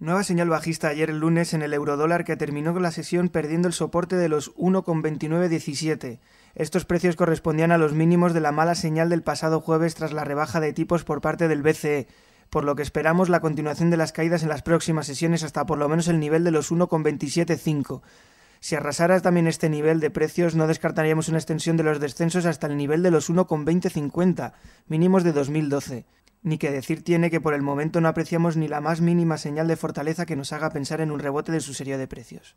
Nueva señal bajista ayer el lunes en el eurodólar que terminó con la sesión perdiendo el soporte de los 1,2917. Estos precios correspondían a los mínimos de la mala señal del pasado jueves tras la rebaja de tipos por parte del BCE, por lo que esperamos la continuación de las caídas en las próximas sesiones hasta por lo menos el nivel de los 1,275. Si arrasara también este nivel de precios, no descartaríamos una extensión de los descensos hasta el nivel de los 1,2050, mínimos de 2012 ni que decir tiene que por el momento no apreciamos ni la más mínima señal de fortaleza que nos haga pensar en un rebote de su serie de precios.